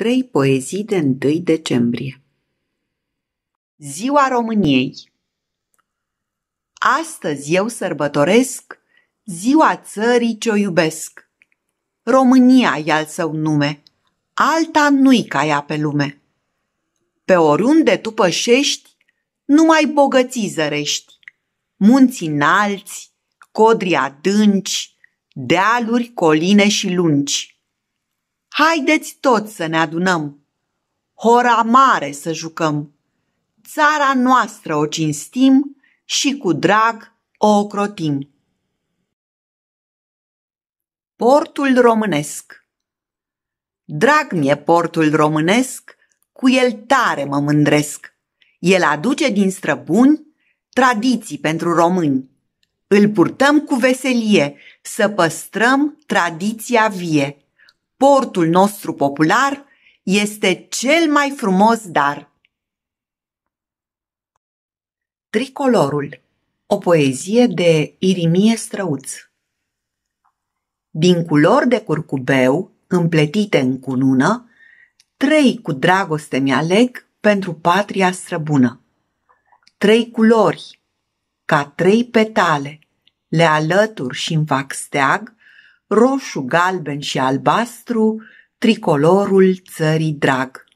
Trei poezii de 1 decembrie Ziua României Astăzi eu sărbătoresc ziua țării ce-o iubesc. România e al său nume, alta nu-i ca ea pe lume. Pe oriunde tu pășești, numai bogății zărești. Munți înalți, codri adânci, dealuri, coline și lungi Haideți toți să ne adunăm! Hora mare să jucăm! Țara noastră o cinstim și cu drag o ocrotim. Portul românesc Drag mi-e portul românesc, cu el tare mă mândresc. El aduce din străbuni tradiții pentru români. Îl purtăm cu veselie să păstrăm tradiția vie sportul nostru popular este cel mai frumos dar. Tricolorul o poezie de Irimie Străuț Din culori de curcubeu, împletite în cunună, trei cu dragoste mi-aleg pentru patria străbună. Trei culori, ca trei petale, le alătur și în fac steag roșu, galben și albastru, tricolorul țării drag.